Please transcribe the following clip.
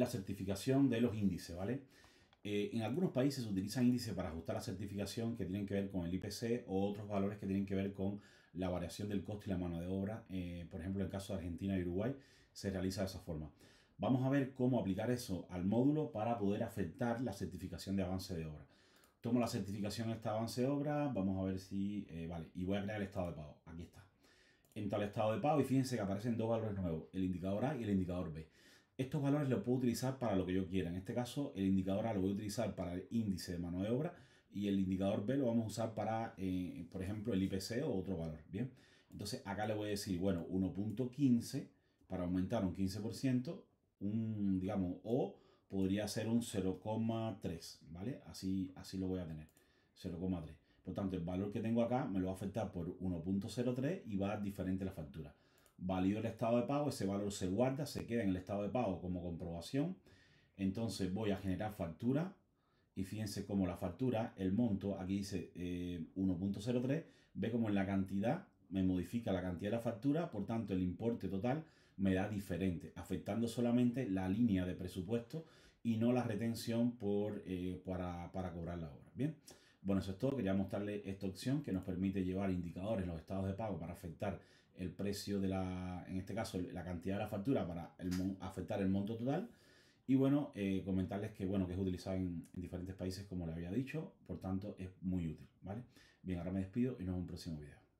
la certificación de los índices, ¿vale? Eh, en algunos países se utilizan índices para ajustar la certificación que tienen que ver con el IPC o otros valores que tienen que ver con la variación del costo y la mano de obra. Eh, por ejemplo, en el caso de Argentina y Uruguay se realiza de esa forma. Vamos a ver cómo aplicar eso al módulo para poder afectar la certificación de avance de obra. Tomo la certificación de este avance de obra, vamos a ver si... Eh, vale, y voy a crear el estado de pago. Aquí está. Entra al estado de pago y fíjense que aparecen dos valores nuevos, el indicador A y el indicador B. Estos valores los puedo utilizar para lo que yo quiera. En este caso, el indicador A lo voy a utilizar para el índice de mano de obra y el indicador B lo vamos a usar para, eh, por ejemplo, el IPC o otro valor. Bien, entonces acá le voy a decir, bueno, 1.15 para aumentar un 15%, un, digamos, o podría ser un 0,3, ¿vale? Así, así lo voy a tener, 0,3. Por tanto, el valor que tengo acá me lo va a afectar por 1.03 y va a diferente la factura valido el estado de pago, ese valor se guarda, se queda en el estado de pago como comprobación. Entonces voy a generar factura y fíjense cómo la factura, el monto, aquí dice 1.03, eh, ve como en la cantidad me modifica la cantidad de la factura, por tanto el importe total me da diferente, afectando solamente la línea de presupuesto y no la retención por, eh, para, para cobrar la obra. Bien. Bueno, eso es todo. Quería mostrarle esta opción que nos permite llevar indicadores, los estados de pago para afectar el precio de la, en este caso, la cantidad de la factura para afectar el monto total. Y bueno, eh, comentarles que bueno, que es utilizado en, diferentes países como le había dicho, por tanto es muy útil, ¿vale? Bien, ahora me despido y nos vemos en un próximo video.